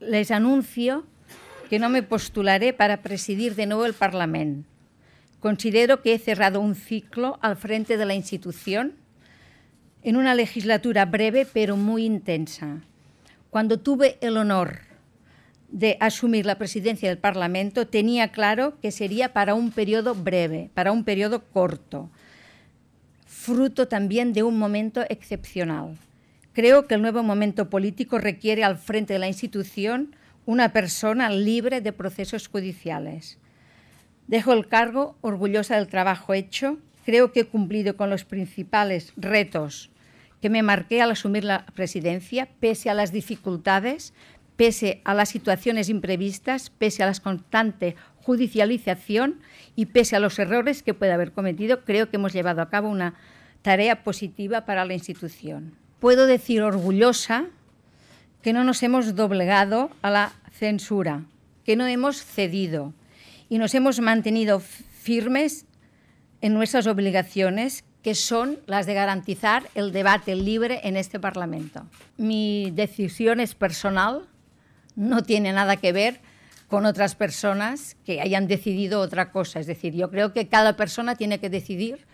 les anuncio que no me postularé para presidir de nuevo el Parlamento. Considero que he cerrado un ciclo al frente de la institución en una legislatura breve pero muy intensa. Cuando tuve el honor de asumir la presidencia del Parlamento, tenía claro que sería para un periodo breve, para un periodo corto, fruto también de un momento excepcional. Creo que el nuevo momento político requiere al frente de la institución una persona libre de procesos judiciales. Dejo el cargo orgullosa del trabajo hecho. Creo que he cumplido con los principales retos que me marqué al asumir la presidencia, pese a las dificultades, pese a las situaciones imprevistas, pese a la constante judicialización y pese a los errores que pueda haber cometido, creo que hemos llevado a cabo una tarea positiva para la institución puedo decir orgullosa que no nos hemos doblegado a la censura, que no hemos cedido y nos hemos mantenido firmes en nuestras obligaciones, que son las de garantizar el debate libre en este Parlamento. Mi decisión es personal, no tiene nada que ver con otras personas que hayan decidido otra cosa. Es decir, yo creo que cada persona tiene que decidir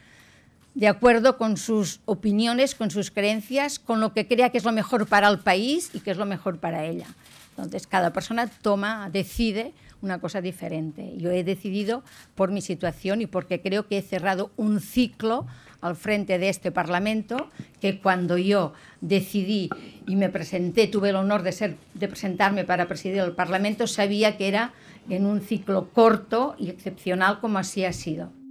de acuerdo con sus opiniones, con sus creencias, con lo que crea que es lo mejor para el país y que es lo mejor para ella. Entonces, cada persona toma, decide una cosa diferente. Yo he decidido por mi situación y porque creo que he cerrado un ciclo al frente de este Parlamento, que cuando yo decidí y me presenté, tuve el honor de, de presentarme para presidir el Parlamento, sabía que era en un ciclo corto y excepcional como así ha sido.